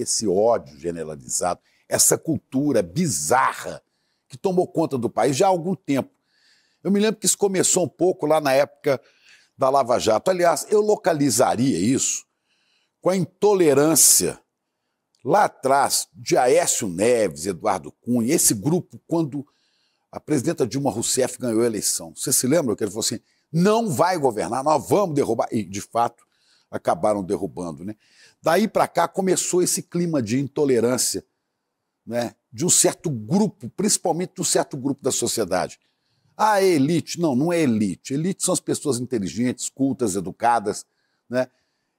esse ódio generalizado, essa cultura bizarra que tomou conta do país já há algum tempo. Eu me lembro que isso começou um pouco lá na época da Lava Jato. Aliás, eu localizaria isso com a intolerância lá atrás de Aécio Neves, Eduardo Cunha, esse grupo, quando a presidenta Dilma Rousseff ganhou a eleição. Você se lembra que ele falou assim: não vai governar, nós vamos derrubar. E, de fato, acabaram derrubando. Né? Daí para cá começou esse clima de intolerância né? de um certo grupo, principalmente de um certo grupo da sociedade. Ah, é elite. Não, não é elite. Elite são as pessoas inteligentes, cultas, educadas. Né?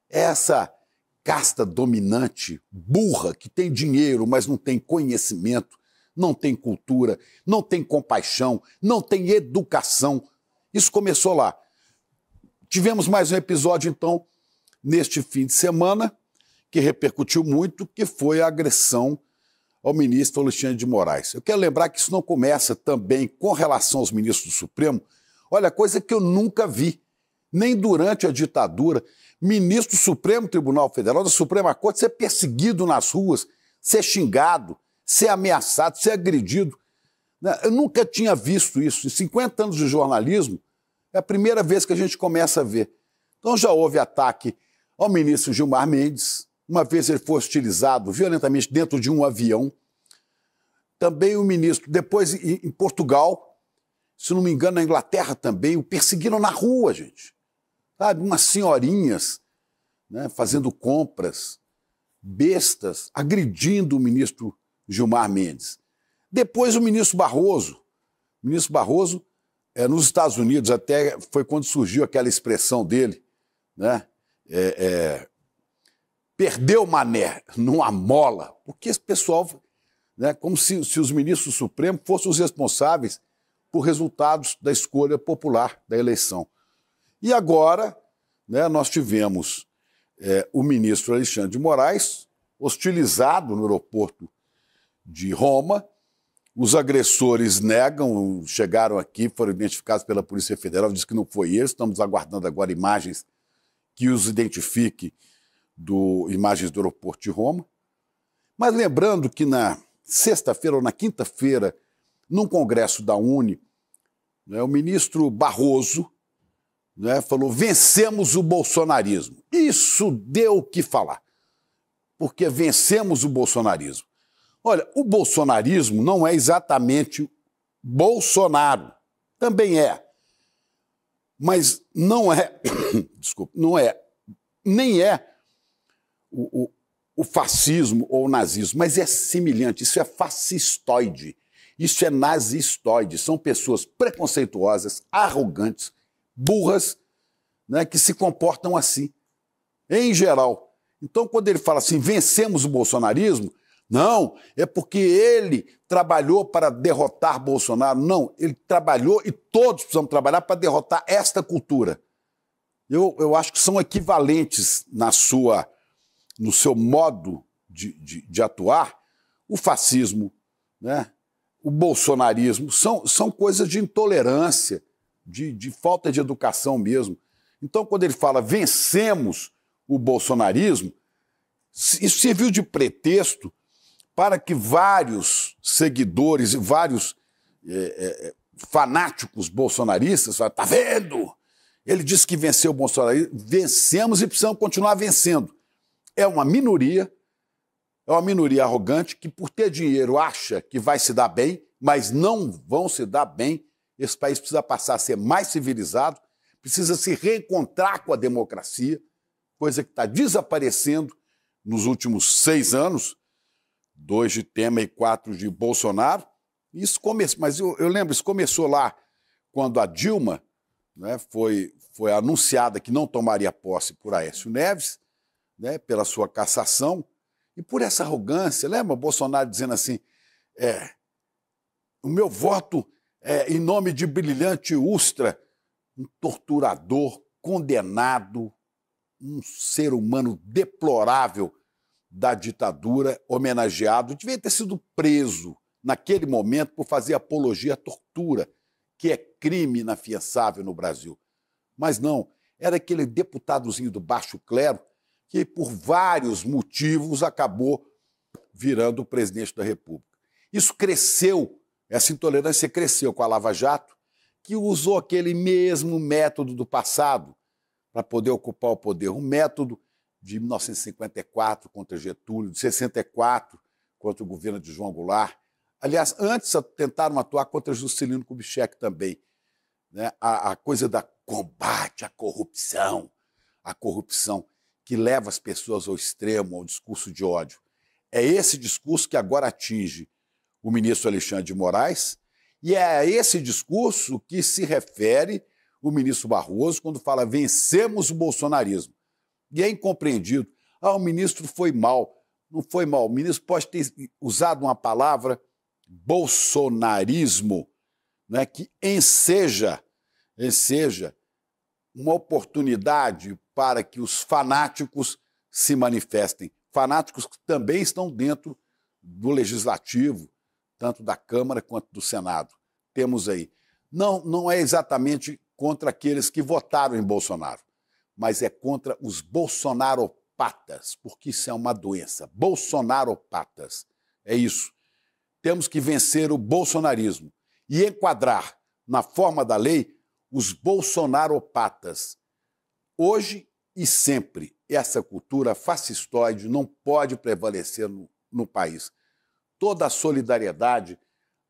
Essa casta dominante, burra, que tem dinheiro, mas não tem conhecimento, não tem cultura, não tem compaixão, não tem educação. Isso começou lá. Tivemos mais um episódio, então, neste fim de semana, que repercutiu muito, que foi a agressão ao ministro Alexandre de Moraes. Eu quero lembrar que isso não começa também com relação aos ministros do Supremo. Olha, coisa que eu nunca vi, nem durante a ditadura, ministro do Supremo Tribunal Federal, da Suprema Corte, ser perseguido nas ruas, ser xingado, ser ameaçado, ser agredido. Né? Eu nunca tinha visto isso. Em 50 anos de jornalismo, é a primeira vez que a gente começa a ver. Então já houve ataque ao ministro Gilmar Mendes. Uma vez ele foi hostilizado violentamente dentro de um avião. Também o ministro, depois em Portugal, se não me engano, na Inglaterra também, o perseguiram na rua, gente. Sabe, umas senhorinhas né, fazendo compras, bestas, agredindo o ministro Gilmar Mendes. Depois o ministro Barroso. O ministro Barroso, é, nos Estados Unidos, até foi quando surgiu aquela expressão dele, né? é, é, perdeu Mané numa mola, porque esse pessoal, né, como se, se os ministros do Supremo fossem os responsáveis por resultados da escolha popular da eleição. E agora né, nós tivemos é, o ministro Alexandre de Moraes hostilizado no aeroporto de Roma. Os agressores negam, chegaram aqui, foram identificados pela Polícia Federal, diz que não foi eles. Estamos aguardando agora imagens que os identifique do imagens do aeroporto de Roma. Mas lembrando que na sexta-feira ou na quinta-feira, num congresso da Uni, né, o ministro Barroso né, falou: vencemos o bolsonarismo. Isso deu o que falar, porque vencemos o bolsonarismo. Olha, o bolsonarismo não é exatamente Bolsonaro, também é, mas não é, desculpa, não é, nem é o, o, o fascismo ou o nazismo, mas é semelhante, isso é fascistoide, isso é nazistoide, são pessoas preconceituosas, arrogantes, burras, né, que se comportam assim, em geral. Então, quando ele fala assim, vencemos o bolsonarismo, não, é porque ele trabalhou para derrotar Bolsonaro. Não, ele trabalhou e todos precisamos trabalhar para derrotar esta cultura. Eu, eu acho que são equivalentes na sua, no seu modo de, de, de atuar o fascismo, né? o bolsonarismo. São, são coisas de intolerância, de, de falta de educação mesmo. Então, quando ele fala vencemos o bolsonarismo, isso serviu de pretexto para que vários seguidores e vários é, é, é fanáticos bolsonaristas está tá vendo? Ele disse que venceu o Bolsonaro. Vencemos e precisamos continuar vencendo. É uma minoria, é uma minoria arrogante que, por ter dinheiro, acha que vai se dar bem, mas não vão se dar bem. Esse país precisa passar a ser mais civilizado, precisa se reencontrar com a democracia, coisa que está desaparecendo nos últimos seis anos dois de Temer e quatro de Bolsonaro. Isso começou, mas eu, eu, lembro, isso começou lá quando a Dilma né, foi, foi anunciada que não tomaria posse por Aécio Neves, né, pela sua cassação, e por essa arrogância. Lembra Bolsonaro dizendo assim: é, o meu voto é em nome de brilhante Ustra, um torturador condenado, um ser humano deplorável da ditadura homenageado devia ter sido preso naquele momento por fazer apologia à tortura, que é crime inafiançável no Brasil. Mas não, era aquele deputadozinho do baixo clero que, por vários motivos, acabou virando o presidente da República. Isso cresceu, essa intolerância cresceu com a Lava Jato, que usou aquele mesmo método do passado para poder ocupar o poder, um método de 1954 contra Getúlio, de 64 contra o governo de João Goulart. Aliás, antes tentaram atuar contra Juscelino Kubitschek também. Né? A, a coisa da combate à corrupção, a corrupção que leva as pessoas ao extremo, ao discurso de ódio. É esse discurso que agora atinge o ministro Alexandre de Moraes e é a esse discurso que se refere o ministro Barroso quando fala vencemos o bolsonarismo e é incompreendido. Ah, o ministro foi mal. Não foi mal. O ministro pode ter usado uma palavra bolsonarismo, né, que enseja, enseja uma oportunidade para que os fanáticos se manifestem. Fanáticos que também estão dentro do legislativo, tanto da Câmara quanto do Senado. Temos aí. Não, não é exatamente contra aqueles que votaram em Bolsonaro mas é contra os bolsonaropatas, porque isso é uma doença. Bolsonaropatas. É isso. Temos que vencer o bolsonarismo e enquadrar na forma da lei os bolsonaropatas. Hoje e sempre, essa cultura fascistoide não pode prevalecer no, no país. Toda a solidariedade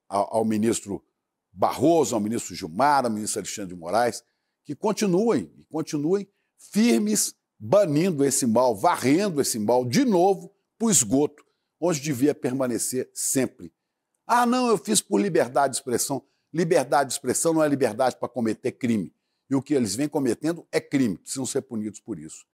ao, ao ministro Barroso, ao ministro Gilmar, ao ministro Alexandre de Moraes, que continuem, e continuem firmes, banindo esse mal, varrendo esse mal de novo para o esgoto, onde devia permanecer sempre. Ah, não, eu fiz por liberdade de expressão. Liberdade de expressão não é liberdade para cometer crime. E o que eles vêm cometendo é crime, precisam ser punidos por isso.